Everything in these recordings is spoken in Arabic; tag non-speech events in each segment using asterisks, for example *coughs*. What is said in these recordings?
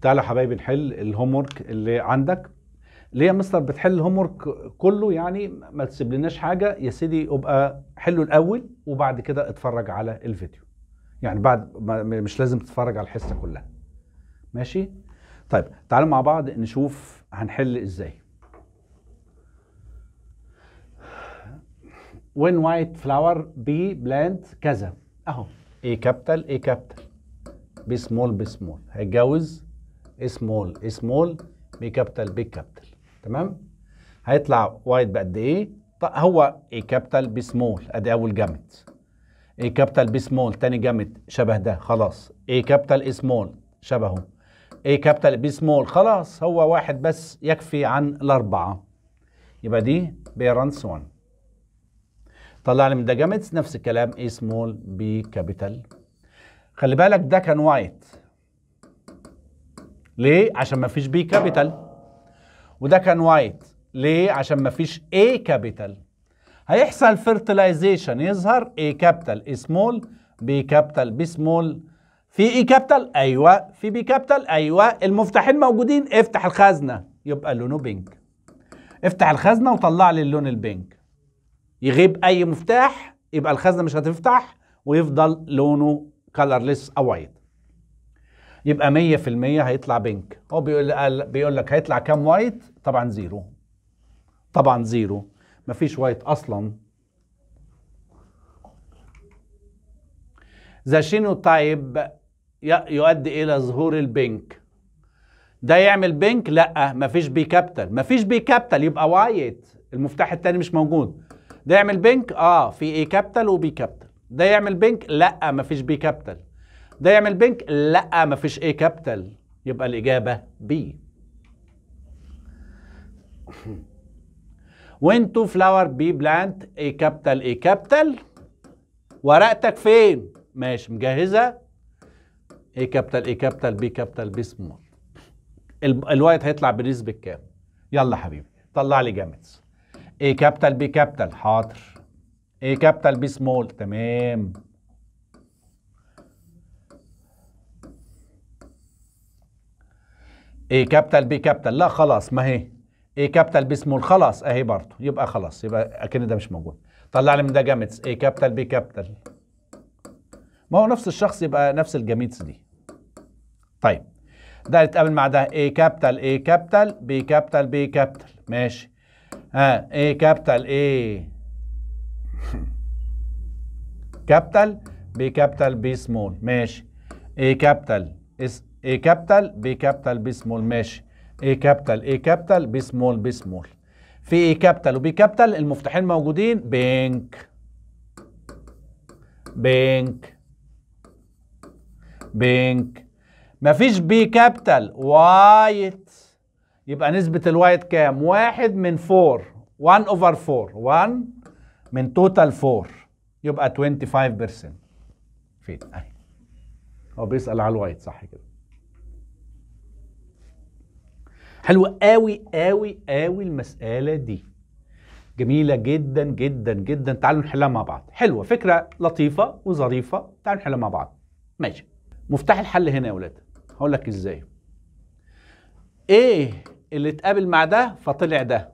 تعالوا يا حبايبي نحل الهوم اللي عندك ليه يا مستر بتحل الهوم كله يعني ما تسيب لناش حاجه يا سيدي ابقى حله الاول وبعد كده اتفرج على الفيديو يعني بعد ما مش لازم تتفرج على الحصه كلها ماشي طيب تعالوا مع بعض نشوف هنحل ازاي when white flower be plant كذا اهو a capital a capital بي سمول بي سمول هيتجوز سمول سمول بي كابيتال بيج كابيتال تمام هيطلع وايد بقد ايه طيب، هو اي كابيتال بي سمول ادي اول جامد اي كابيتال بي سمول تاني جامد شبه ده خلاص اي كابيتال سمول شبهه اي كابيتال بي سمول خلاص هو واحد بس يكفي عن الاربعه يبقى دي بيرنس 1 طلع لي من ده جامد نفس الكلام اي سمول بي كابيتال خلي بالك ده كان وايت ليه عشان ما فيش بي كابيتال وده كان وايت ليه عشان ما فيش اي كابيتال هيحصل فيرتلايزيشن يظهر اي كابيتال سمول بي كابيتال بي سمول في اي e كابيتال ايوه في بي كابيتال ايوه المفتاحين موجودين افتح الخزنه يبقى لونه بينك افتح الخزنه وطلع لي اللون البينك يغيب اي مفتاح يبقى الخزنه مش هتفتح ويفضل لونه كلرليس او وايت يبقى 100% هيطلع بينك هو بيقول بيقول لك هيطلع كام وايت طبعا زيرو طبعا زيرو مفيش وايت اصلا ذا شينو تايب يؤدي الى ظهور البينك ده يعمل بينك لا مفيش بي كابيتال مفيش بي كابيتال يبقى وايت المفتاح التاني مش موجود ده يعمل بينك اه في اي كابيتال وبي كابيتال ده يعمل بينك لا مفيش بي كابيتال ده يعمل بنك لا مفيش اي كابيتال يبقى الاجابه بي وين تو فلاور بي بلانت اي كابيتال اي كابيتال ورقتك فين ماشي مجهزه اي كابيتال اي كابيتال بي كابيتال بي سمول الوايت هيطلع بنسبه كام يلا حبيبي طلع لي جامدز. اي كابيتال بي كابيتال حاضر اي كابيتال بي سمول تمام اي كابيتال بي كابيتال لا خلاص ما هي اي كابيتال بي سمول خلاص اهي برضه يبقى خلاص يبقى اكن ده مش موجود طلع لي من ده جامتس اي كابيتال بي كابيتال ما هو نفس الشخص يبقى نفس الجامتس دي طيب ده يتقابل مع ده اي كابيتال اي كابيتال بي كابيتال بي كابيتال ماشي ها اي كابيتال اي كابيتال بي كابيتال بي سمول ماشي اي كابيتال اس A كابيتال B كابيتال B سمول ماشي A كابيتال A كابيتال B سمول B سمول في A كابيتال وبي كابيتال المفتاحين موجودين بينك بينك بينك مفيش بي كابيتال وايت يبقى نسبة الوايت كام؟ واحد من 4 1 اوفر 4 1 من توتال 4 يبقى 25% فين؟ اهي هو بيسأل على الوايت صح كده حلوة قوي قوي قوي المسألة دي جميلة جدا جدا جدا تعالوا نحلها مع بعض حلوة فكرة لطيفة وظريفة تعالوا نحلها مع بعض ماشي مفتاح الحل هنا يا ولاد هقول لك ازاي ايه اللي اتقابل مع ده فطلع ده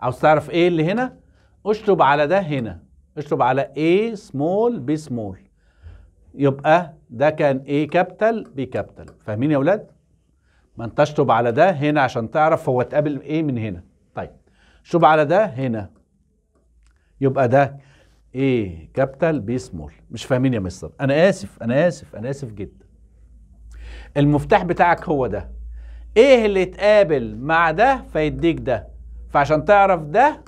عاوز تعرف ايه اللي هنا اشطب على ده هنا اشطب على A سمول B سمول يبقى ده كان A كابيتال B كابيتال فاهمين يا ولاد ما انت اشطب على ده هنا عشان تعرف هو اتقابل ايه من هنا طيب شطب على ده هنا يبقى ده ايه كابيتال بي سمول مش فاهمين يا مستر انا اسف انا اسف انا اسف جدا المفتاح بتاعك هو ده ايه اللي اتقابل مع ده فيديك ده فعشان تعرف ده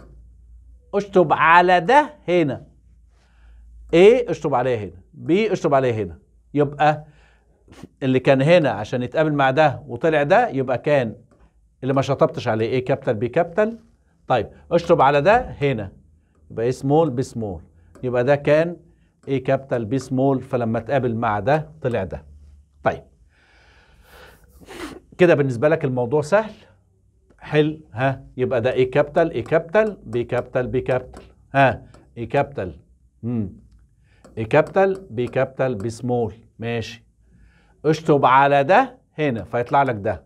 اشطب على ده هنا ايه اشطب عليه هنا بي اشطب عليه هنا يبقى اللي كان هنا عشان يتقابل مع ده وطلع ده يبقى كان اللي ما شطبتش عليه ايه كابيتال بي كابيتال طيب اشطب على ده هنا يبقى ايه سمول بي سمول يبقى ده كان ايه كابيتال بي سمول فلما اتقابل مع ده طلع ده طيب كده بالنسبه لك الموضوع سهل حل ها يبقى ده ايه كابيتال ايه كابيتال بي كابيتال بي كابيتال ها ايه كابيتال امم ايه كابيتال بي كابيتال بي سمول ماشي اشطب على ده هنا فيطلع لك ده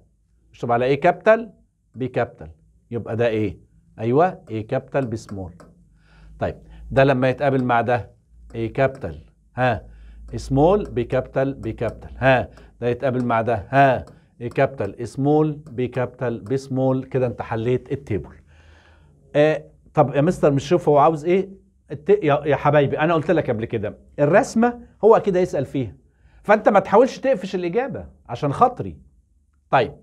اشطب على ايه كابيتال بي كابيتال يبقى ده ايه ايوه ايه كابيتال بي سمول طيب ده لما يتقابل مع ده ايه كابيتال ها سمول بي كابيتال بي كابيتال ها ده يتقابل مع ده ها ايه كابيتال سمول بي كابيتال بي سمول كده انت حليت التيبل آه طب يا مستر مش شوف هو عاوز ايه يا حبايبي انا قلت لك قبل كده الرسمه هو اكيد هيسال فيها فانت ما تحاولش تقفش الاجابه عشان خاطري طيب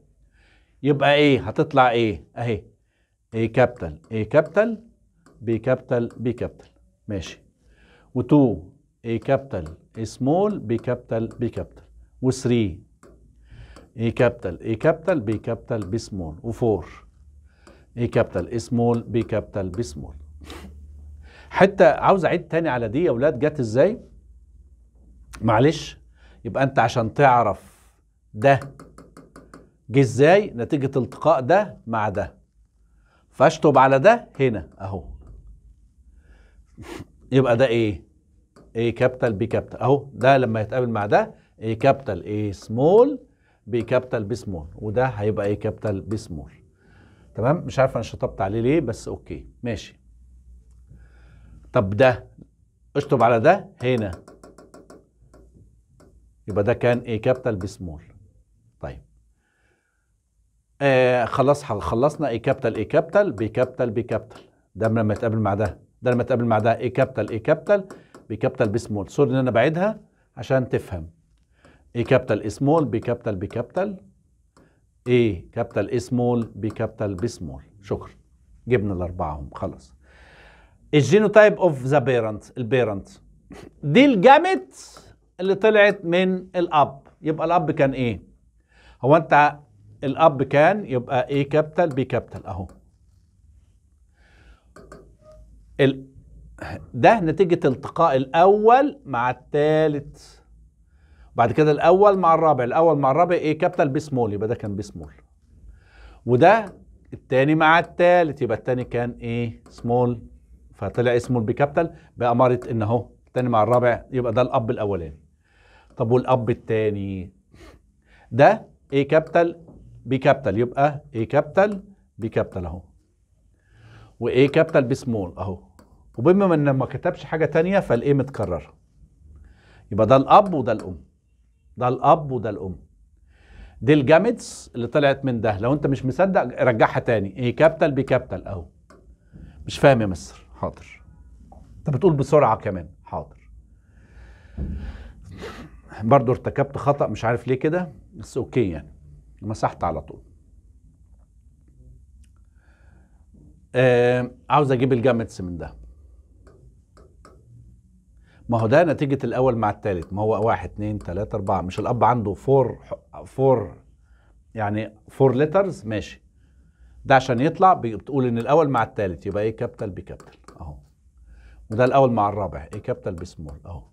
يبقى ايه هتطلع ايه اهي ايه كابيتال ايه كابيتال بي كابيتال بي كابيتال ماشي و2 ايه كابيتال سمول بي كابيتال بي كابيتال و3 ايه كابيتال ايه كابيتال بي كابيتال بي سمول و4 ايه كابيتال سمول بي كابيتال بي سمول حته عاوز اعيد تاني على دي يا اولاد جت ازاي معلش يبقى انت عشان تعرف ده جه ازاي نتيجة التقاء ده مع ده فاشطب على ده هنا اهو *laughs* يبقى ده ايه ايه كابيتال بي كابيتال اهو ده لما يتقابل مع ده ايه كابيتال ايه سمول بي كابيتال بي سمول وده هيبقى ايه كابيتال بي سمول تمام مش عارف انا شطبت عليه ليه بس اوكي ماشي طب ده اشطب على ده هنا يبقى ده كان ايه كابيتال بسمول طيب آه خلاص خلصنا ايه كابيتال ايه كابيتال بي كابيتال بي كابيتال ده لما يتقابل مع ده ده لما يتقابل مع ده ايه كابيتال ايه كابيتال بي كابيتال بي سمول سوري ان انا بعيدها عشان تفهم ايه كابيتال ايه سمول بي كابيتال بي كابيتال ايه كابيتال ايه سمول بي كابيتال بي سمول شكرا جبنا الاربعه هم خلاص الجينوتايب اوف ذا بيرنت البيرنت دي الجامت اللي طلعت من الاب يبقى الاب كان ايه هو انت الاب كان يبقى ايه كابيتال بي كابيتال اهو ال... ده نتيجة التقاء الأول مع الثالث بعد كده الأول مع الرابع الأول مع الرابع إيه كابيتال بي سمول يبقى ده كان بي سمول وده الثاني مع الثالث يبقى الثاني كان إيه سمول فطلع اسمه البي كابيتال بأمارة إن أهو الثاني مع الرابع يبقى ده الأب الأولاني طب والاب الثاني ده ايه كابيتال بي كابيتال يبقى ايه كابيتال بي كابيتال اهو وايه كابيتال بي سمول اهو وبما ان ما كتبش حاجه ثانيه فالايه متكرره يبقى ده الاب وده الام ده الاب وده الام دي الجامدز اللي طلعت من ده لو انت مش مصدق رجعها تاني ايه كابيتال بي كابيتال اهو مش فاهم يا مصر حاضر انت بتقول بسرعه كمان حاضر برضو ارتكبت خطأ مش عارف ليه كده بس اوكي يعني مسحت على طول آه عاوز اجيب الجامتس من ده ما هو ده نتيجة الأول مع الثالث ما هو واحد اتنين تلاتة أربعة مش الأب عنده فور فور يعني فور لترز ماشي ده عشان يطلع بتقول إن الأول مع الثالث يبقى إيه كابتل بكابتل أهو وده الأول مع الرابع إيه كابتل بسمول أهو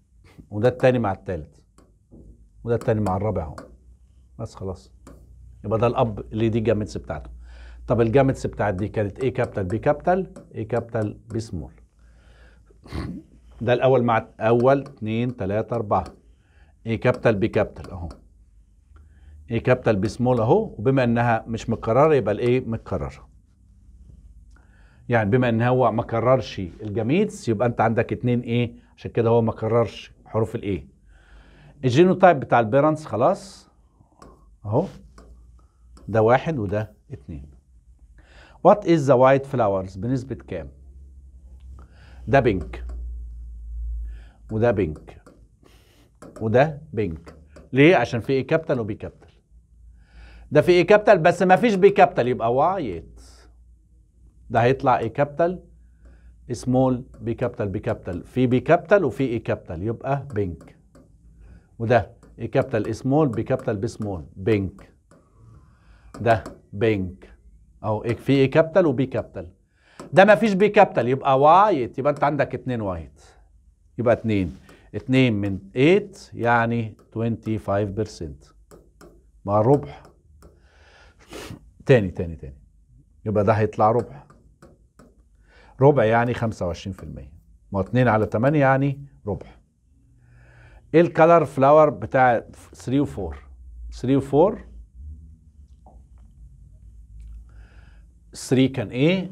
وده التاني مع الثالث وده التاني مع الرابع اهو بس خلاص يبقى ده الاب اللي دي الجامتس بتاعته طب الجامتس بتاعت دي كانت ايه كابيتال بي كابيتال ايه كابيتال بي سمول ده الاول مع اول 2 3 4 ايه كابيتال بي كابيتال اهو ايه كابيتال بي سمول اهو وبما انها مش متكرره يبقى الايه متكرره يعني بما ان هو ما كررش الجاميتس يبقى انت عندك اتنين ايه عشان كده هو ما كررش حروف الايه الجينوتايب بتاع البيرنتس خلاص اهو ده واحد وده اتنين وات از ذا وايت فلاورز بنسبة كام؟ ده بينك وده بينك وده بينك ليه؟ عشان في اي كابيتال وبي كابتل ده في اي كابيتال بس ما فيش بي كابتل يبقى وايت ده هيطلع اي كابتل سمول بي كابتل بي كابتل في بي كابتل وفي اي كابيتال يبقى بينك وده كابيتال سمول بكابيتال بي سمول بنك ده بنك اهو في ايه كابيتال وبي كابيتال ده ما فيش بي كابيتال يبقى وايت يبقى انت عندك اتنين وايت يبقى اتنين اتنين من 8 يعني 25% مع الربح تاني تاني تاني يبقى ده هيطلع ربح ربع يعني 25% ما 2 على 8 يعني ربح ايه الكالر فلاور بتاع 3 و 4 3 و 4 3 كان ايه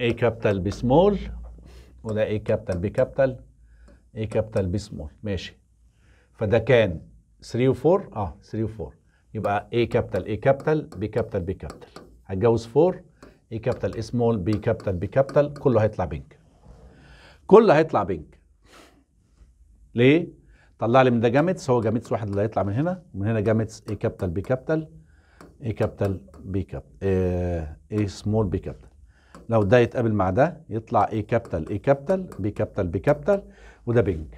ايه كابيتال بي سمول وده ايه كابيتال بي كابيتال ايه كابيتال بي سمول ماشي فده كان 3 و 4 اه 3 و 4 يبقى ايه كابيتال ايه كابيتال بي كابيتال بي كابيتال هتجوز 4 ايه كابيتال ايه سمول بي كابيتال بي كابيتال كله هيطلع بينك كله هيطلع بينك ليه طلع لي من ده جامتس هو جامتس واحد اللي هيطلع من هنا ومن هنا جامتس اي كابيتال بي كابيتال اي كابيتال بي كابيتال اي سمول بي كابيتال لو ده يتقابل مع ده يطلع اي كابيتال اي كابيتال بي كابيتال بي كابيتال وده بينج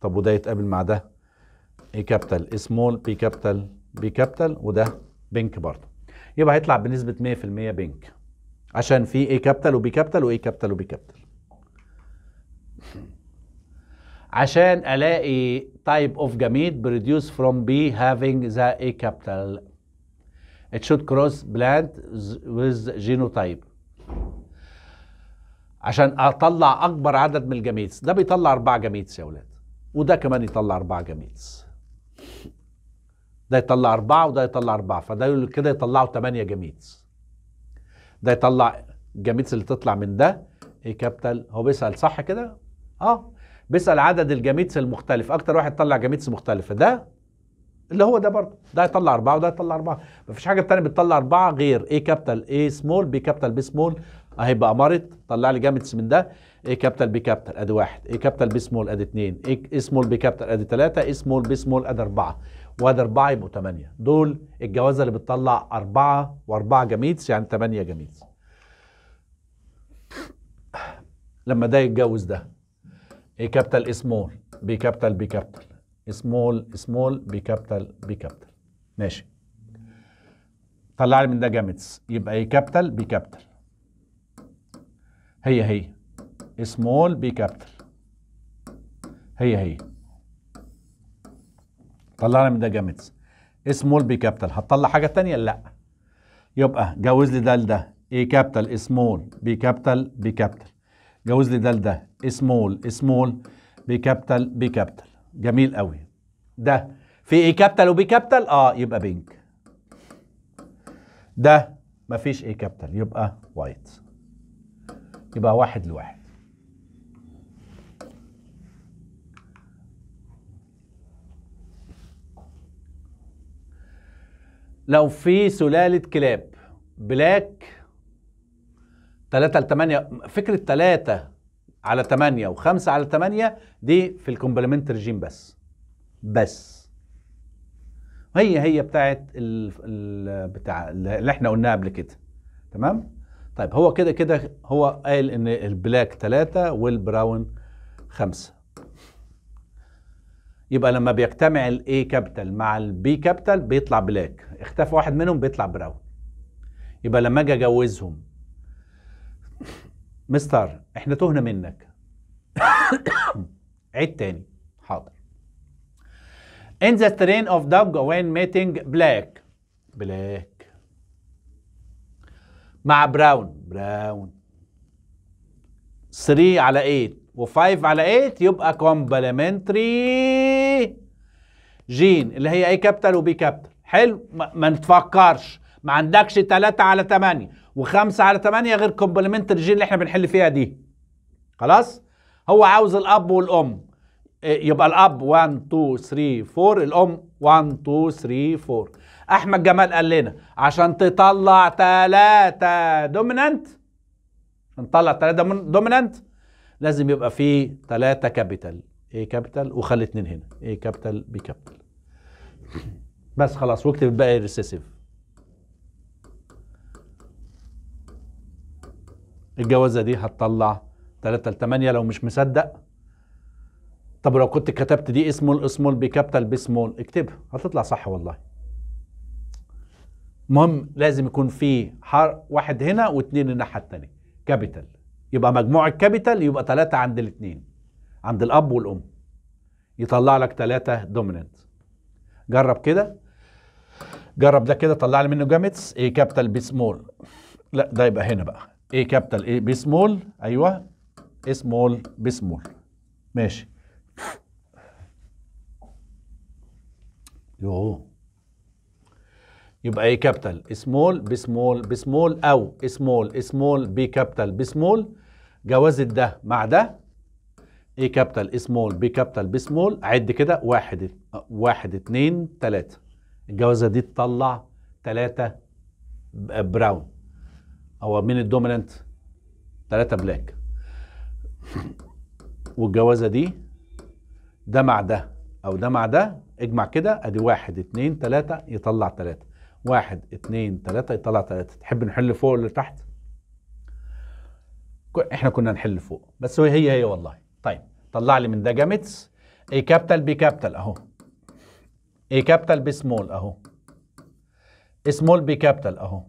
طب وده يتقابل مع ده اي كابيتال اي سمول بي كابيتال بي كابيتال وده بينك برضه يبقى هيطلع بنسبه 100% بينك عشان في اي كابيتال وبي كابيتال واي كابيتال وبي كابيتال عشان الاقي اوف of gamete فروم بي هافينج ذا اي كابيتال ات شود كروس cross plant جينو تايب عشان اطلع اكبر عدد من الجاميتس ده بيطلع اربع جاميتس يا ولاد وده كمان يطلع اربع جاميتس ده يطلع اربعة وده يطلع اربعة فده كده يطلعوا تمانية جاميتس ده يطلع الجاميتس اللي تطلع من ده ايه كابيتال هو بيسأل صح كده اه بيسال عدد الجاميتس المختلف اكتر واحد طلع جاميتس مختلفه ده اللي هو ده برضه ده هيطلع اربعه وده هيطلع اربعه مفيش حاجه تانية بتطلع اربعه غير اي كابيتال اي سمول بي كابيتال بي سمول اهي بقى مرت طلع لي جامتس من ده اي كابيتال بي كابيتال ادي واحد اي كابيتال بي سمول ادي اثنين اي سمول بي كابيتال ادي ثلاثه اي سمول بي سمول ادي اربعه وادي اربعه يبقوا ثمانيه دول الجوازه اللي بتطلع اربعه واربعه جاميتس يعني ثمانيه جاميتس لما ده يتجوز ده ايه كابيتال سمول بي كابيتال بي كابيتال سمول سمول بي كابيتال بي كابيتال ماشي طلع لي من ده جامتس يبقى ايه كابيتال بي كابيتال هي هي سمول بي كابيتال هي هي لي من ده جامتس سمول بي كابيتال هتطلع حاجه تانية لا يبقى جوز لي ده لده ايه كابيتال سمول بي كابيتال بي كابيتال جوز لي ده لده سمول سمول بكابيتال بكابيتال جميل قوي ده في ايه كابيتال وبي كابيتال اه يبقى بينك ده مفيش ايه كابيتال يبقى وايت يبقى واحد لواحد لو في سلالة كلاب بلاك 3 ل 8 فكره 3 على 8 و5 على 8 دي في الكومبلمنت ريجيم بس بس هي هي بتاعت ال... ال... بتاع اللي احنا قلناها قبل كده تمام طيب هو كده كده هو قال ان البلاك 3 والبراون 5 يبقى لما بيجتمع الاي كابيتال مع البي كابيتال بيطلع بلاك اختفى واحد منهم بيطلع براون يبقى لما اجي اجوزهم مستر احنا تهنا منك *coughs* عيد تاني حاضر In the train of dog when meeting black black مع براون براون 3 على 8 و5 على 8 يبقى كومبلمنتري جين اللي هي اي كابيتال وبي كابيتال حلو ما نتفكرش ما عندكش 3 على 8 وخمسة على 8 غير كومبلمنتري جين اللي احنا بنحل فيها دي خلاص هو عاوز الاب والام إيه، يبقى الاب 1 2 3 4 الام 1 2 3 4 احمد جمال قال لنا عشان تطلع ثلاثة دومينانت عشان تطلع ثلاثة دومينانت لازم يبقى فيه ثلاثة كابيتال ايه كابيتال وخلي اثنين هنا ايه كابيتال بي كابيتال بس خلاص واكتب الباقي ريسيسيف الجوازه دي هتطلع 3 ل 8 لو مش مصدق طب لو كنت كتبت دي اسمول اسمول بكابيتال بسمول اكتبها هتطلع صح والله المهم لازم يكون في حر واحد هنا واثنين الناحيه الثانيه كابيتال يبقى مجموع الكابيتال يبقى ثلاثه عند الاثنين عند الاب والام يطلع لك ثلاثه دوميننت جرب كده جرب ده كده طلع لي منه جامتس ايه كابيتال بي سمول لا ده يبقى هنا بقى A كابيتال A بسمول سمول ايوه سمول بسمول سمول ماشي يوه يبقى ايه كابيتال سمول بسمول بسمول او سمول سمول بي كابيتال بسمول جواز ده مع ده ايه كابيتال سمول بي كابيتال بسمول عد كده واحد واحد اتنين تلاتة الجوازة دي تطلع تلاتة براون هو مين الدوميننت؟ ثلاثة بلاك والجوازة دي ده مع ده أو ده مع ده اجمع كده أدي واحد اتنين تلاتة يطلع تلاتة واحد اتنين تلاتة يطلع تلاتة تحب نحل فوق ولا تحت؟ احنا كنا نحل فوق بس هي هي والله طيب طلع لي من ده جامتس اي كابيتال بي كابيتال اهو اي كابيتال بي سمول اهو سمول بي كابيتال اهو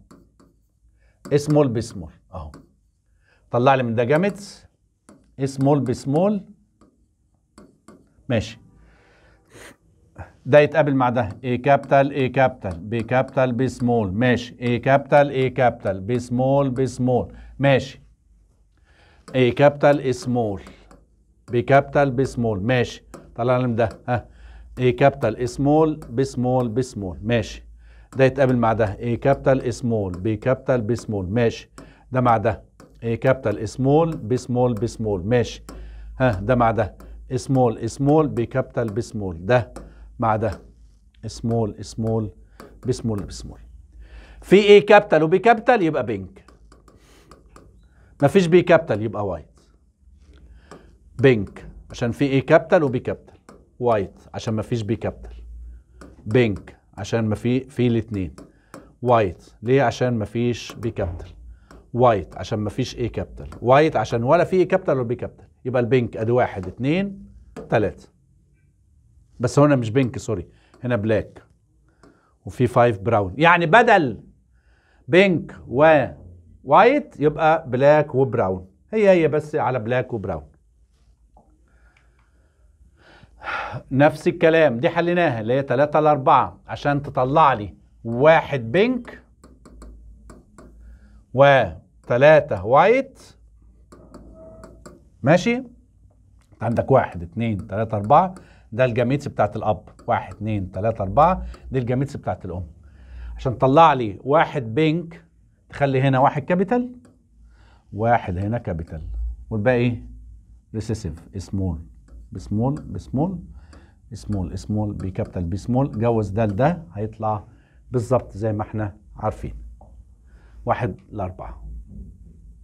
سمول بسمول اهو طلع لي من ده جامتس سمول بسمول ماشي ده يتقابل مع ده اي كابيتال اي كابيتال بي كابيتال بي سمول ماشي اي كابيتال اي كابيتال بي سمول بي سمول ماشي اي كابيتال سمول بي كابيتال بي سمول ماشي طلع لي من ده ها اي كابيتال سمول بي سمول بي سمول ماشي ده يتقابل مع ده A كابيتال سمول B كابيتال B سمول ماشي ده مع ده A كابيتال سمول B سمول B سمول ماشي ها ده مع ده سمول سمول B كابيتال B سمول ده مع ده سمول سمول B سمول B سمول في A كابيتال وبي كابيتال يبقى بينك ما فيش بي كابيتال يبقى وايت بينك عشان في A كابيتال وبي كابيتال وايت عشان ما فيش بي كابيتال بينك عشان ما في في الاثنين وايت ليه عشان ما فيش بي كابيتال وايت عشان ما فيش اي كابيتال وايت عشان ولا في اي كابيتال ولا بي كابيتال يبقى البينك ادي واحد اثنين ثلاثة بس هنا مش بينك سوري هنا بلاك وفي فايف براون يعني بدل بينك ووايت يبقى بلاك وبراون هي هي بس على بلاك وبراون نفس الكلام دي حليناها اللي هي 3 ل 4 عشان تطلع لي واحد بينك و 3 وايت ماشي عندك واحد اتنين تلاتة أربعة ده الجاميتس بتاعت الأب واحد اتنين تلاتة أربعة دي الجاميتس بتاعت الأم عشان تطلع لي واحد بينك تخلي هنا واحد كابيتال واحد هنا كابيتال والباقي ريسيسيف سمول بسمول بسمول سمول سمول بكابيتال بي سمول جوز ده لده هيطلع بالظبط زي ما احنا عارفين واحد لأربعة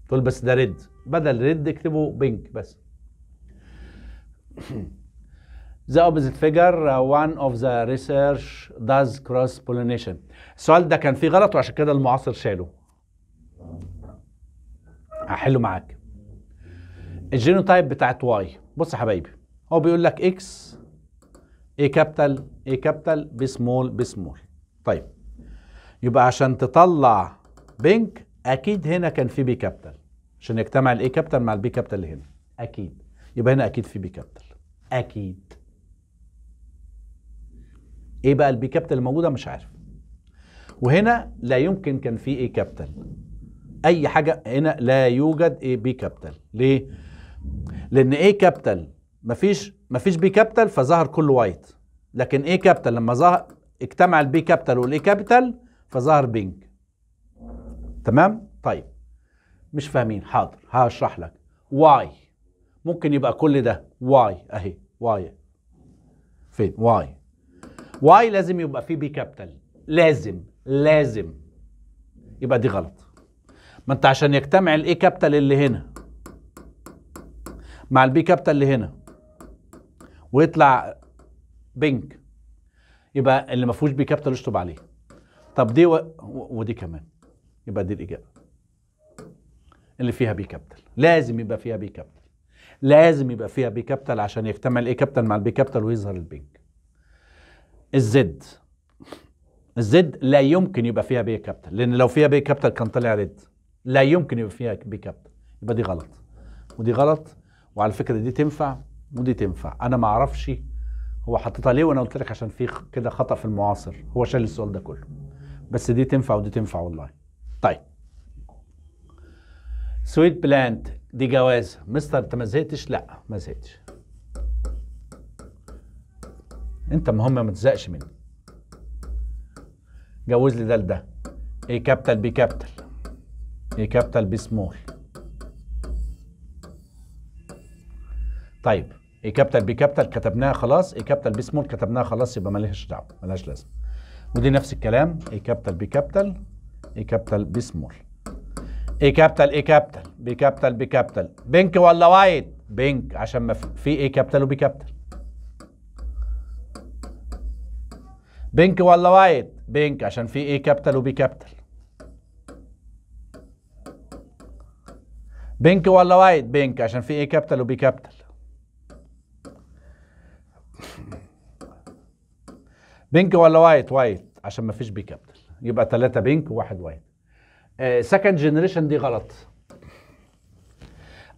تقول بس ده ريد بدل ريد اكتبوا بينك بس *clears throat* The opposite figure, uh, one of the research does cross pollination. السؤال ده كان فيه غلط وعشان كده المعاصر شاله. هحله معاك. الجينوتايب بتاعت واي، بص يا حبايبي، هو بيقول لك اكس A كابيتال A كابيتال B سمول B سمول طيب يبقى عشان تطلع بنك اكيد هنا كان في بي كابيتال عشان يجتمع الاي كابيتال مع البي كابيتال اللي هنا اكيد يبقى هنا اكيد في بي كابيتال اكيد ايه بقى البي كابيتال الموجوده مش عارف وهنا لا يمكن كان في ايه كابيتال اي حاجه هنا لا يوجد ايه بي كابيتال ليه لان ايه كابيتال مفيش مفيش بي كابيتال فظهر كله وايت لكن ايه كابيتال لما ظهر اجتمع البي كابيتال والاي كابيتال فظهر بينك تمام طيب مش فاهمين حاضر هشرح لك واي ممكن يبقى كل ده واي اهي واي فين واي واي لازم يبقى فيه بي كابيتال لازم لازم يبقى دي غلط ما انت عشان يجتمع الاي كابيتال اللي هنا مع البي كابيتال اللي هنا ويطلع بينك يبقى اللي ما فيهوش بي كابيتال اشطب عليه طب دي و... ودي كمان يبقى دي الاجابه اللي فيها بي كابيتال لازم يبقى فيها بي كابيتال لازم يبقى فيها بي كابيتال عشان يجتمع الاي كابيتال مع البي كابيتال ويظهر البينك الزد الزد لا يمكن يبقى فيها بي كابيتال لان لو فيها بي كابيتال كان طلع ريد لا يمكن يبقى فيها بي كابيتال يبقى دي غلط ودي غلط وعلى فكره دي تنفع ودي تنفع انا ما اعرفش هو حطيتها ليه وانا قلت لك عشان في كده خطا في المعاصر هو شال السؤال ده كله بس دي تنفع ودي تنفع والله طيب سويت بلانت دي جوازه مستر انت ما زهقتش لا ما زهقتش انت مهم ما تزهقش مني جوز لي ده لده اي كابيتال بي كابيتال اي كابيتال بي سمول طيب كابيتال كابيتال كتبناها خلاص إيه كابيتال سمول كتبناها خلاص يبقى مالهاش دعوه مالهاش لازمه ودي نفس الكلام إيه كابيتال بي كابيتال إيه سمول اي كابيتال اي كابيتال بي كابيتال بي كابيتال بينك ولا وايت بينك عشان ما في اي كابيتال وبي كابيتال بينك ولا وايت بينك عشان في اي كابيتال وبي كابيتال بينك ولا وايت بينك عشان في اي كابيتال وبي كابيتال بينك ولا وايت وايت عشان ما فيش بي كابيتال يبقى ثلاثة بينك وواحد وايت سكند آه، جنريشن دي غلط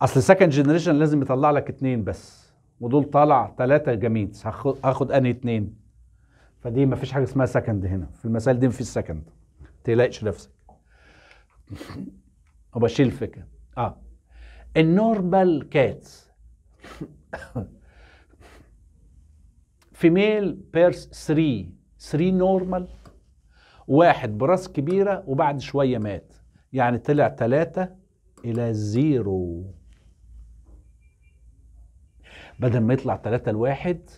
اصل سكند جنريشن لازم يطلع لك اثنين بس ودول طالع ثلاثة جميتس هاخد انهي اثنين فدي ما فيش حاجة اسمها سكند هنا في المسائل دي ما فيش سكند تقلقش نفسك وبشيل الفكرة اه النورمال كاتس فيميل بيرس 3 3 نورمال واحد براس كبيرة وبعد شوية مات يعني طلع 3 إلى زيرو بدل ما يطلع 3 لواحد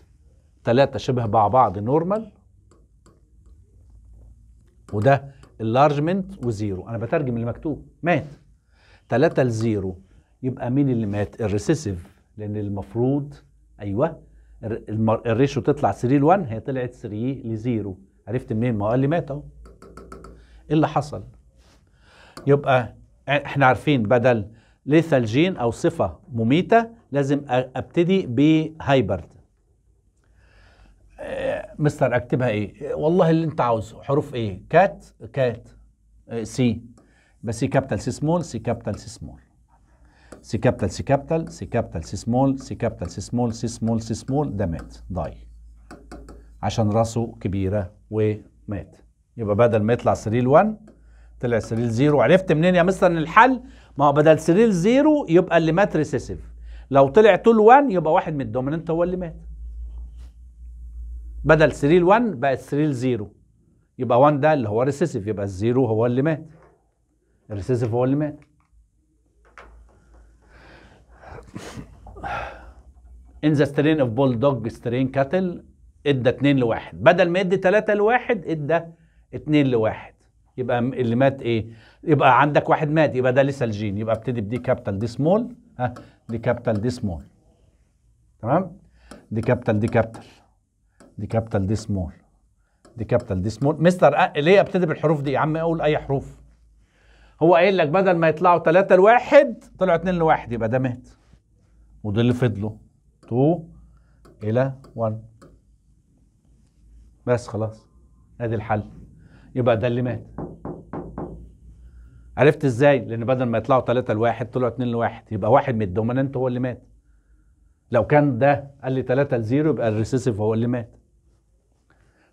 3 شبه مع بعض نورمال وده اللارجمنت وزيرو انا بترجم اللي مكتوب مات 3 لزيرو يبقى مين اللي مات الريسيسيف لان المفروض ايوه الريشو تطلع 3 ل 1 هي طلعت 3 ل 0 عرفت منين؟ ما هو قال لي مات اهو ايه اللي حصل؟ يبقى احنا عارفين بدل ليثالجين او صفه مميته لازم ابتدي بهايبرد آه، مستر اكتبها ايه والله اللي انت عاوزه حروف ايه كات كات سي آه، بس سي كابيتال سي سمول سي كابيتال سي سمول سي كابيتال سي كابيتال سي كابيتال سي سمول سي كابيتال سي سمول سي سمول سي سمول ده مات داي عشان راسه كبيره ومات يبقى بدل ما يطلع سريل 1 طلع سريل 0 عرفت منين يا مستر ان الحل ما هو بدل سريل 0 يبقى اللي مات ريسيسيف لو طلع طول 1 يبقى واحد من الدوميننت هو اللي مات بدل سريل 1 بقت سريل 0 يبقى 1 ده اللي هو ريسيسيف يبقى الزيرو هو اللي مات الريسيسيف هو اللي مات ان ذا سترين اوف بول دوج سترين كاتل ادى 2 لواحد بدل ما يدي 3 لواحد ادى 2 لواحد يبقى اللي مات ايه يبقى عندك واحد مات يبقى ده لسه الجين يبقى ابتدي بدي كابيتال دي سمول ها دي كابيتال دي سمول تمام دي كابيتال دي كابيتال دي كابيتال دي سمول دي كابيتال دي سمول مستر أ... ليه ابتدي بالحروف دي يا عم اقول اي حروف هو قايل لك بدل ما يطلعوا 3 لواحد طلعوا 2 لواحد يبقى ده مات وده اللي فضله 2 الى 1 بس خلاص ادي الحل يبقى ده اللي مات عرفت ازاي لان بدل ما يطلعوا 3 لواحد طلعوا 2 لواحد يبقى واحد من الدوميننت هو اللي مات لو كان ده قال لي 3 ل 0 يبقى الريسيسيف هو اللي مات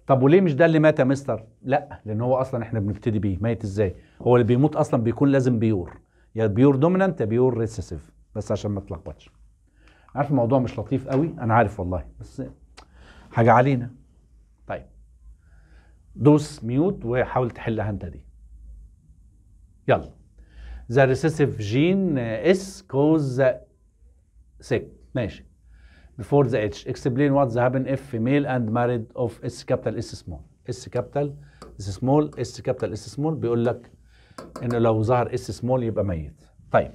طب وليه مش ده اللي مات يا مستر لا لان هو اصلا احنا بنبتدي بيه ميت ازاي هو اللي بيموت اصلا بيكون لازم بيور يا بيور دوميننت يا بيور ريسيسيف بس عشان ما تلخبطش عارف الموضوع مش لطيف قوي انا عارف والله بس حاجه علينا طيب دوس ميوت وحاول تحلها انت دي يلا ذا ريسيسيف جين اس كوز سيك ماشي before the H explain what's happen if male اند ماريد اوف اس كابيتال اس سمول اس كابيتال اس سمول اس كابيتال اس سمول بيقول لك انه لو ظهر اس سمول يبقى ميت طيب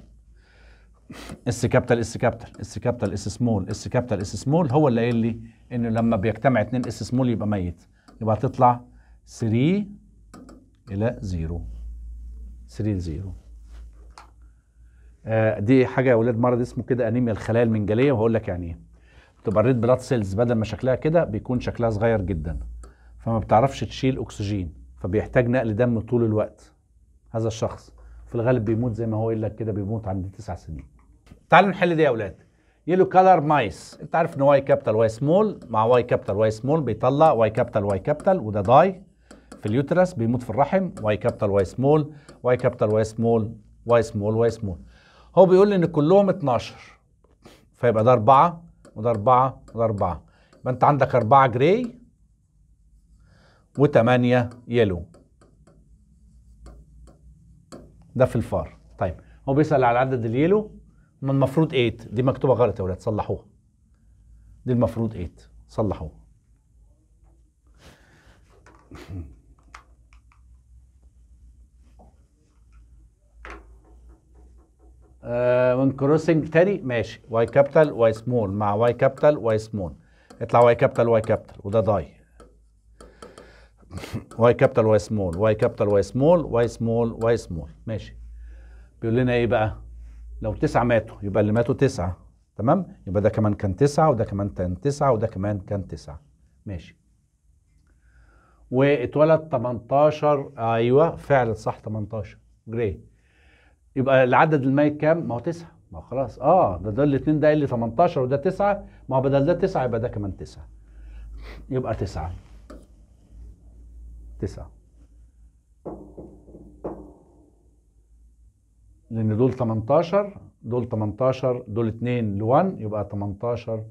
اس كابيتال اس كابيتال اس كابيتال اس سمول اس كابيتال اس سمول هو اللي قايل لي انه لما بيجتمع اثنين اس سمول يبقى ميت يبقى هتطلع 3 الى 0 3 ل 0 آه دي حاجه يا اولاد مرض اسمه كده انيميا الخلايا المنجليه وهقول لك يعني ايه بتبقى الريد بلاد سيلز بدل ما شكلها كده بيكون شكلها صغير جدا فما بتعرفش تشيل اكسجين فبيحتاج نقل دم طول الوقت هذا الشخص في الغالب بيموت زي ما هو قايل لك كده بيموت عند تسع سنين تعالوا نحل دي يا اولاد يلو كالر مايس انت عارف ان واي كابيتال واي سمول مع واي كابيتال واي سمول بيطلع واي كابيتال واي كابيتال وده داي في اليوترس بيموت في الرحم واي كابيتال واي سمول واي كابيتال واي سمول واي سمول واي سمول هو بيقول لي ان كلهم 12 فيبقى ده 4 وده 4 وده 4 يبقى انت عندك 4 جراي و8 يلو ده في الفار طيب هو بيسأل على عدد اليلو ما المفروض 8 دي مكتوبه غلط يا ولاد صلحوها دي المفروض 8 صلحوها وان آه، كروسنج تاني ماشي واي كابيتال واي سمول مع واي كابيتال واي سمول اطلع واي كابيتال واي كابيتال وده داي واي كابيتال واي سمول واي كابيتال واي سمول واي سمول واي سمول ماشي بيقول لنا ايه بقى لو تسعة ماتوا يبقى اللي ماتوا تسعة تمام يبقى ده كمان كان تسعة وده كمان كان تسعة وده كمان كان تسعة ماشي واتولد 18 ايوه فعلا صح 18 جري يبقى العدد الميت كام ما هو 9 ما هو خلاص اه ده ده الاثنين ده اللي 18 وده 9 ما هو بدل ده 9 يبقى ده كمان 9 يبقى 9 9 لان دول 18 دول 18 دول 2 ل 1 يبقى 18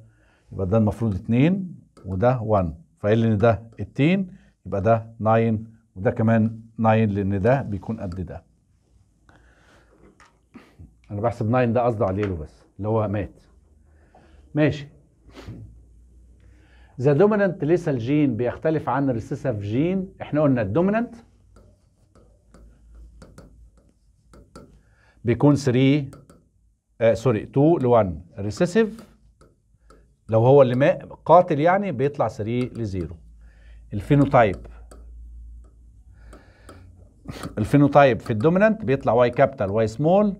يبقى ده المفروض 2 وده 1 فقال ان ده التين يبقى ده 9 وده كمان 9 لان ده بيكون قد ده انا بحسب 9 ده قصده على له بس اللي هو مات ماشي ذا دومينانت ليسال جين بيختلف عن الريسيسيف جين احنا قلنا الدومينانت بيكون 3 آه سوري 2 ل 1 ريسيسيف لو هو اللي ما قاتل يعني بيطلع 3 ل 0 الفينوتايب الفينوتايب في الدومينانت بيطلع واي كابيتال واي سمول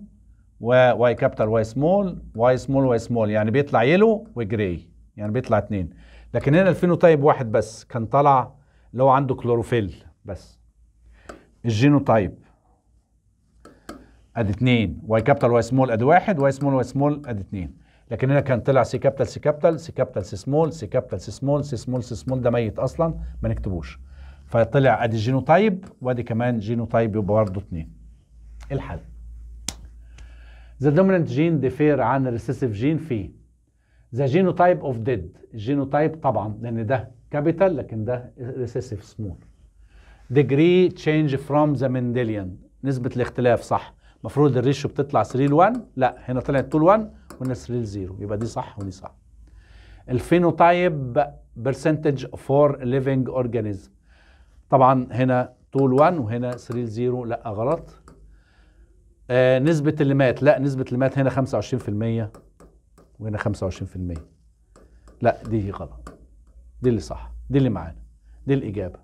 وواي كابيتال واي سمول واي سمول واي سمول يعني بيطلع يلو وجراي يعني بيطلع اتنين لكن هنا الفينوتايب واحد بس كان طلع اللي هو عنده كلوروفيل بس الجينوتايب ادي 2 واي كابيتال واي سمول ادي 1 واي سمول واي سمول ادي 2 لكن هنا كان طلع سي كابيتال سي كابيتال سي كابيتال سي سمول سي كابيتال سي سمول سي سمول سي سمول ده ميت اصلا ما نكتبوش فطلع ادي جينوتايب وادي كمان جينوتايب يبقى برضه 2 الحل ذا دوميننت جين ديفير عن الريسيسيف جين في ذا جينوتايب اوف ديد الجينوتايب طبعا لان ده كابيتال لكن ده ريسيسيف سمول ديجري تشينج فروم ذا مندليان نسبة الاختلاف صح المفروض الريشو بتطلع 3 ل 1 لا هنا طلعت 2 ل 1 وهنا 3 ل 0 يبقى دي صح ودي صح الفينوتايب برسنتج فور ليفنج اورجانيزم طبعا هنا 2 ل 1 وهنا 3 ل 0 لا غلط آه نسبة اللي مات لا نسبة اللي مات هنا 25% وهنا 25% لا دي غلط دي اللي صح دي اللي معانا دي الإجابة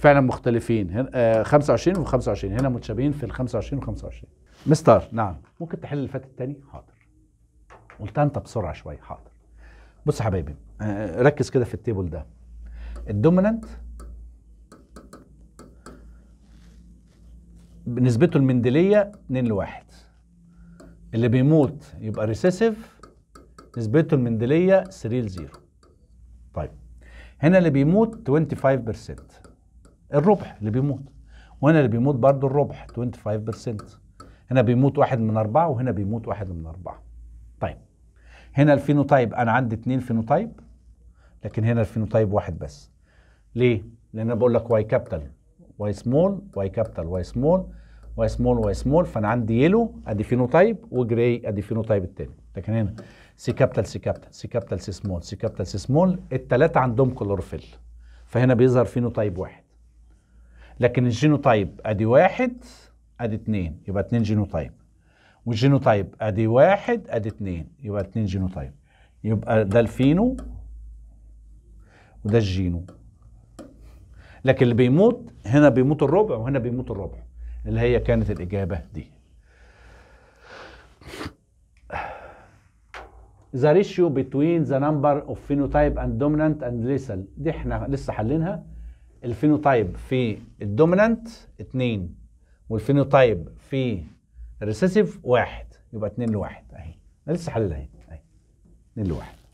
فعلا مختلفين هنا 25 و25 هنا متشابهين في ال 25 و25 مستر نعم ممكن تحل اللي فات الثاني حاضر قلتها انت بسرعه شويه حاضر بص يا حبايبي آه، ركز كده في التيبل ده الدومينانت نسبته المندليه 2 ل 1 اللي بيموت يبقى ريسيسيف نسبته المندليه 3 ل 0 طيب هنا اللي بيموت 25% الربح اللي بيموت وهنا اللي بيموت برضو الربح 25% هنا بيموت واحد من أربعة وهنا بيموت واحد من أربعة طيب هنا الفينوتايب أنا عندي اثنين فينوتايب لكن هنا الفينوتايب واحد بس ليه؟ لأن أنا بقول لك واي كابيتال واي سمول واي كابيتال واي سمول واي سمول واي سمول فأنا عندي يلو أدي فينوتايب وجراي أدي فينوتايب الثاني لكن هنا سي كابيتال سي كابيتال سي كابيتال سي سمول سي كابيتال سي سمول الثلاثه عندهم كلوروفيل فهنا بيظهر فينوتايب واحد لكن الجينوتايب ادي واحد ادي اتنين يبقى اتنين جينوتايب والجينوتايب ادي واحد ادي اتنين يبقى اتنين جينوتايب يبقى ده الفينو وده الجينو لكن اللي بيموت هنا بيموت الربع وهنا بيموت الربع اللي هي كانت الإجابة دي The ratio between the number of phenotype and dominant and lethal دي احنا لسه حلينها الفينوتايب في الدوميننت اتنين والفينوتايب في الريسيسيف واحد يبقى اتنين لواحد اهي لسه حللها اهي اتنين لواحد *laughs*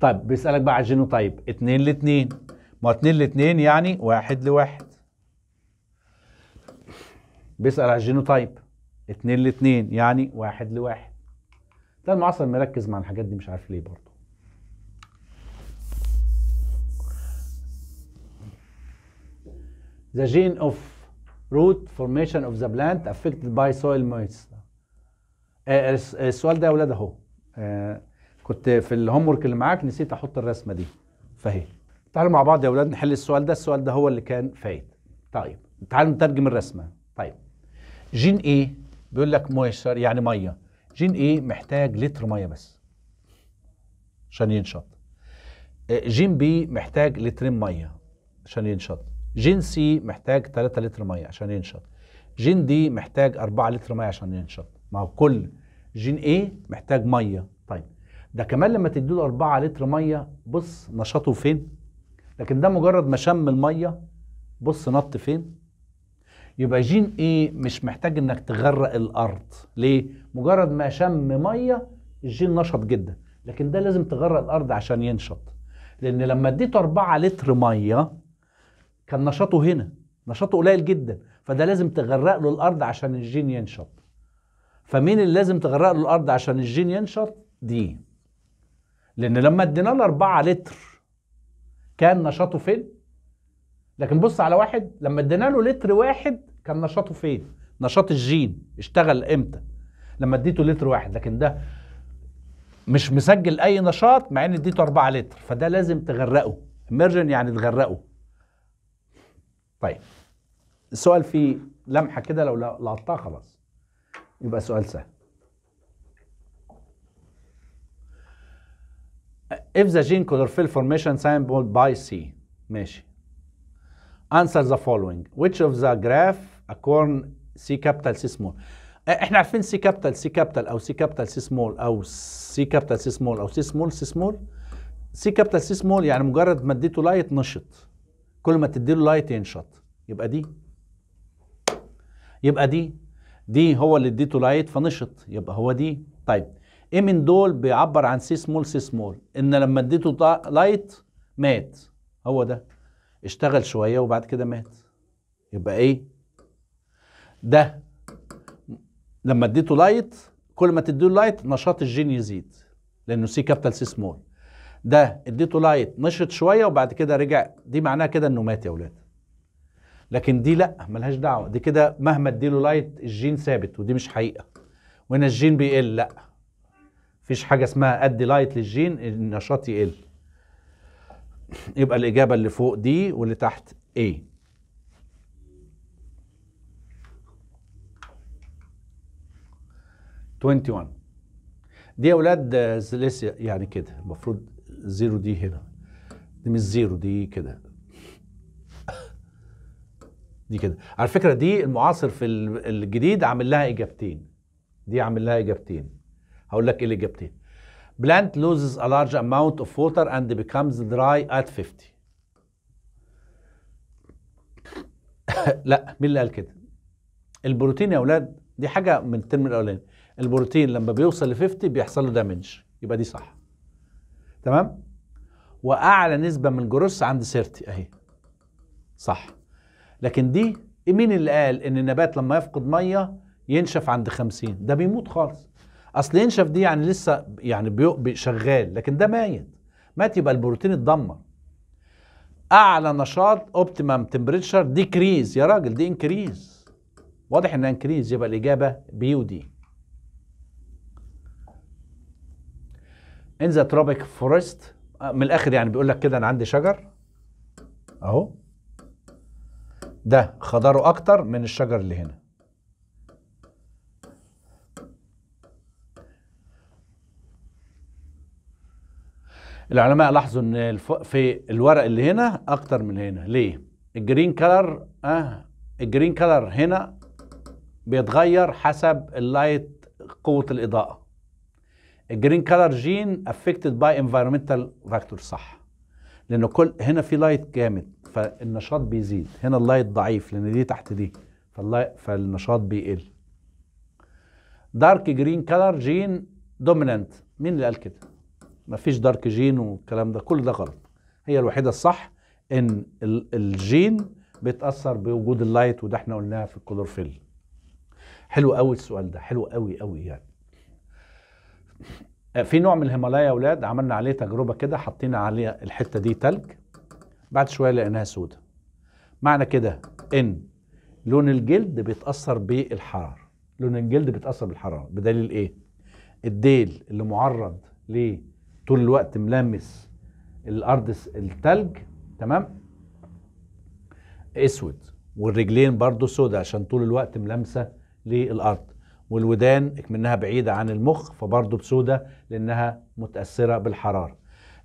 طيب بيسالك بقى على الجينوتايب اتنين لاتنين ما اتنين لاتنين يعني واحد لواحد بيسال على الجينوتايب اتنين لاتنين يعني واحد لواحد ده طيب، المعصر مركز مع الحاجات دي مش عارف ليه برضه the gene of root formation of the plant affected by soil moisture آه، السؤال ده يا ولاد اهو آه، كنت في الهوم ورك اللي معاك نسيت احط الرسمه دي فاهي تعالوا مع بعض يا ولاد نحل السؤال ده السؤال ده هو اللي كان فايت طيب تعالوا نترجم الرسمه طيب جين ايه بيقول لك مويشر يعني ميه جين ايه محتاج لتر ميه بس عشان ينشط آه، جين بي محتاج لترين ميه عشان ينشط جين سي محتاج 3 لتر ميه عشان ينشط جين دي محتاج 4 لتر ميه عشان ينشط ما هو كل جين ايه محتاج ميه طيب ده كمان لما تديله 4 لتر ميه بص نشاطه فين لكن ده مجرد ما شم الميه بص نط فين يبقى جين ايه مش محتاج انك تغرق الارض ليه مجرد ما شم ميه الجين نشط جدا لكن ده لازم تغرق الارض عشان ينشط لان لما اديته 4 لتر ميه كان نشاطه هنا نشاطه قليل جدا فده لازم تغرق له الارض عشان الجين ينشط فمين اللي لازم تغرق له الارض عشان الجين ينشط دي لان لما ادينا له 4 لتر كان نشاطه فين لكن بص على واحد لما ادينا له لتر واحد كان نشاطه فين نشاط الجين اشتغل امتى لما اديته لتر واحد لكن ده مش مسجل اي نشاط مع ان اديته 4 لتر فده لازم تغرقه اميرجن يعني تغرقه طيب السؤال فيه لمحه كده لو لقطتها خلاص يبقى سؤال سهل if the gene chlorophyll formation sampled by C ماشي answer the following which of the graph acorn C capital C small احنا عارفين C capital C capital او C capital C small او C capital C small او C small C small C capital C small يعني مجرد ما اديته لايت نشط كل ما تديله لايت ينشط يبقى دي يبقى دي دي هو اللي اديته لايت فنشط يبقى هو دي طيب ايه من دول بيعبر عن سي سمول سي سمول ان لما اديته لايت مات هو ده اشتغل شويه وبعد كده مات يبقى ايه ده لما اديته لايت كل ما تديله لايت نشاط الجين يزيد لانه سي كابيتال سي سمول ده اديته لايت نشط شويه وبعد كده رجع دي معناها كده انه مات يا اولاد لكن دي لا ملهاش دعوه دي كده مهما اديله لايت الجين ثابت ودي مش حقيقه وهنا الجين بيقل لا مفيش حاجه اسمها ادي لايت للجين النشاط يقل يبقى الاجابه اللي فوق دي واللي تحت ايه دي يا اولاد آه، زليسيا يعني كده المفروض الزيرو دي هنا دي مش زيرو دي كده دي كده على فكره دي المعاصر في الجديد عامل لها اجابتين دي عامل لها اجابتين هقول لك ايه الاجابتين بلانت لوزز ا لارج اماونت اوف ووتر اند بيكمز دراي ات 50 لا مين اللي قال كده البروتين يا اولاد دي حاجه من الترم الاولاني البروتين لما بيوصل ل 50 بيحصل له دامج يبقى دي صح تمام واعلى نسبه من الجروس عند سيرتي اهي صح لكن دي مين اللي قال ان النبات لما يفقد ميه ينشف عند 50 ده بيموت خالص اصل ينشف دي يعني لسه يعني شغال لكن ده ميت مات يبقى البروتين اتدمر اعلى نشاط اوبتيمم تمبريتشر ديكريز يا راجل دي انكريز واضح انها انكريز يبقى الاجابه بي ودي ان ذا تروبيك فورست من الاخر يعني بيقول لك كده انا عندي شجر اهو ده خضره اكتر من الشجر اللي هنا العلماء لاحظوا ان في الورق اللي هنا اكتر من هنا ليه الجرين كلر اه الجرين كلر هنا بيتغير حسب اللايت قوه الاضاءه الجرين كلر جين افكتد باي انفايرمنتال فاكتور صح لانه كل هنا في لايت جامد فالنشاط بيزيد هنا اللايت ضعيف لان دي تحت دي فالنشاط بيقل دارك جرين كلر جين دومينانت مين اللي قال كده مفيش دارك جين والكلام ده كل ده غلط هي الوحيده الصح ان الجين بيتاثر بوجود اللايت وده احنا قلناها في الكلوروفيل حلو قوي السؤال ده حلو قوي قوي يعني في نوع من الهيمالايا يا اولاد عملنا عليه تجربه كده حطينا عليها الحته دي تلج بعد شويه لقيناها سودة معنى كده ان لون الجلد بيتاثر بالحراره لون الجلد بيتاثر بالحراره بدليل ايه الديل اللي معرض ليه طول الوقت ملامس الارض التلج تمام اسود والرجلين برضو سودة عشان طول الوقت ملامسه للارض والودان اكمنها بعيدة عن المخ فبرضه بسودة لأنها متأثرة بالحرارة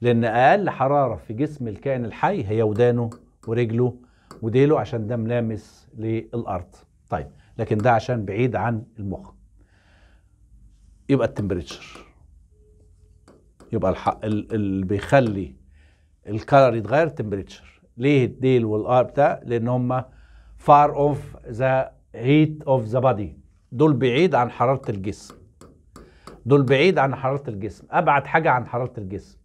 لأن أقل حرارة في جسم الكائن الحي هي ودانه ورجله وديله عشان ده ملامس للأرض طيب لكن ده عشان بعيد عن المخ يبقى التمبريتشر يبقى الحق اللي بيخلي الكلر يتغير التمبريتشر ليه الديل والار بتاع لان هم far off the heat of the body دول بعيد عن حرارة الجسم دول بعيد عن حرارة الجسم أبعد حاجة عن حرارة الجسم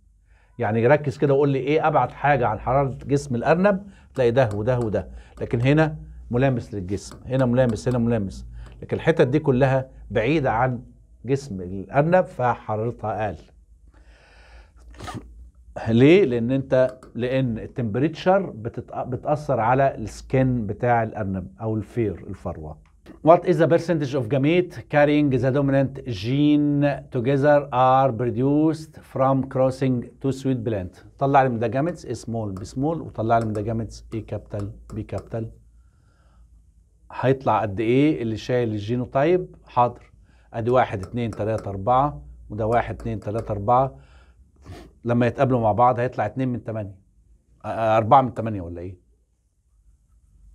يعني ركز كده وقول لي إيه أبعد حاجة عن حرارة جسم الأرنب تلاقي ده وده وده لكن هنا ملامس للجسم هنا ملامس هنا ملامس لكن الحتت دي كلها بعيدة عن جسم الأرنب فحرارتها أقل *laughs* ليه؟ لأن أنت لأن التمبريتشر بتتأثر على السكن بتاع الأرنب أو الفير الفروة What is the percentage of gamete carrying the dominant gene together are produced from crossing two sweet plant طلع لي من ده gametes small بسمول small وطلع لي من ده gametes A capital B capital هيطلع قد ايه اللي شايل الجينو تايب؟ حاضر ادي واحد اثنين ثلاثة اربعة وده واحد اثنين ثلاثة اربعة لما يتقابلوا مع بعض هيطلع اثنين من ثمانية. اربعة من ثمانية ولا ايه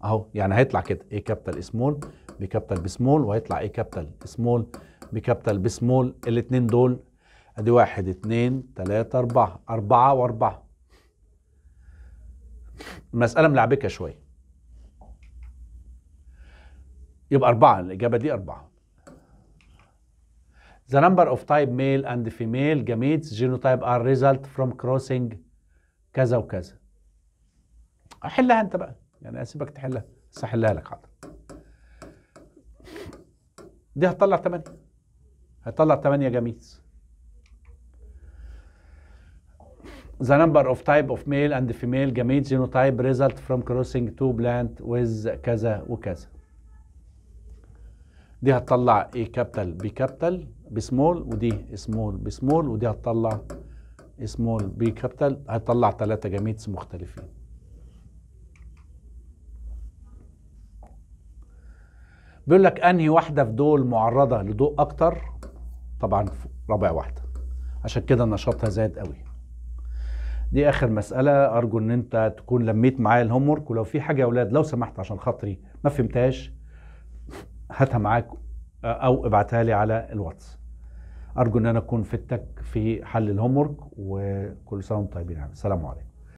اهو يعني هيطلع كده اي كابيتال اسمول بكابيتال بسمول وهيطلع ايه كابيتال سمول بكابيتال بسمول الاثنين دول ادي واحد اتنين تلاتة اربعة اربعة واربعة المسألة ملعبكة شوية يبقى أربعة الإجابة دي أربعة The number of type male and female gametes genotype are result from crossing كذا وكذا أحلها أنت بقى يعني أسيبك تحلها بس أحلها لك حاضر دي هتطلع 8 هتطلع 8 جميز the number of type of male and female gametes genotype result from crossing two plant with كذا وكذا دي هتطلع A capital B capital بسمول ودي B بسمول ودي هتطلع small B capital هتطلع ثلاثة gametes مختلفين بيقول لك انهي واحده في دول معرضه لضوء اكتر طبعا رابع واحده عشان كده نشاطها زاد قوي دي اخر مساله ارجو ان انت تكون لميت معايا الهوم ولو في حاجه يا اولاد لو سمحت عشان خاطري ما فهمتهاش هاتها معاك آه، او ابعتها لي على الواتس ارجو ان انا اكون فدتك في حل الهوم وكل سنه وانتم طيبين السلام عليكم